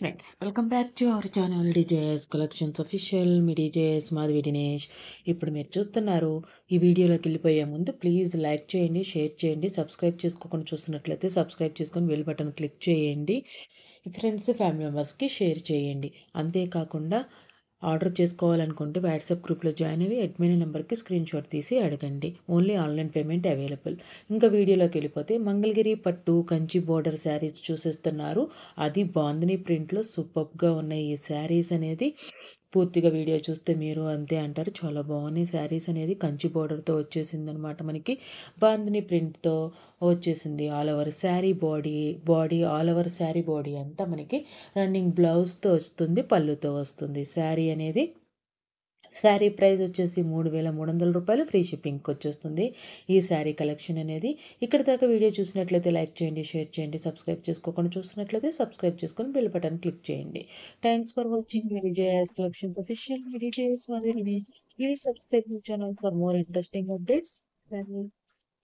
friends welcome back to our channel DJS collections official మీ DJS Madhavi Dinesh ఇప్పుడు మీరు చూస్తున్నారు ఈ వీడియోలోకి వెళ్ళిపోయే ముందు ప్లీజ్ లైక్ చేయండి షేర్ చేయండి సబ్స్క్రైబ్ చేసుకోకుండా చూస్తున్నట్లయితే సబ్స్క్రైబ్ చేసుకొని వెల్ బటన్ క్లిక్ చేయండి ఫ్రెండ్స్ ఫ్యామిలీ మెంబర్స్కి షేర్ చేయండి అంతేకాకుండా ఆర్డర్ చేసుకోవాలనుకుంటే వాట్సాప్ గ్రూప్లో జాయిన్ అయ్యి అడ్మిన్ నెంబర్కి స్క్రీన్ షాట్ తీసి అడగండి ఓన్లీ ఆన్లైన్ పేమెంట్ అవైలబుల్ ఇంకా వీడియోలోకి వెళ్ళిపోతే మంగళగిరి పట్టు కంచి బోర్డర్ శారీస్ చూసేస్తున్నారు అది బాందిని ప్రింట్లో సూపర్గా ఉన్నాయి ఈ శారీస్ అనేది పూర్తిగా వీడియో చూస్తే మీరు అంతే అంటారు చాలా బాగున్నాయి శారీస్ అనేది కంచి బోర్డర్తో వచ్చేసింది అనమాట మనకి బాందిని ప్రింట్తో వచ్చేసింది all over sari body body all over sari body అంతా మనకి రన్నింగ్ బ్లౌజ్తో వస్తుంది పళ్ళుతో వస్తుంది శారీ అనేది శారీ ప్రైస్ వచ్చేసి మూడు వేల మూడు వందల రూపాయలు ఫ్రీ షిప్పింగ్కి వచ్చేస్తుంది ఈ శారీ కలెక్షన్ అనేది ఇక్కడ దాకా వీడియో చూసినట్లయితే లైక్ చేయండి షేర్ చేయండి సబ్స్క్రైబ్ చేసుకోకుండా చూసినట్లయితే సబ్స్క్రైబ్ చేసుకొని బిల్ బటన్ క్లిక్ చేయండి thanks for watching Vijaya's collections please subscribe channel for more interesting updates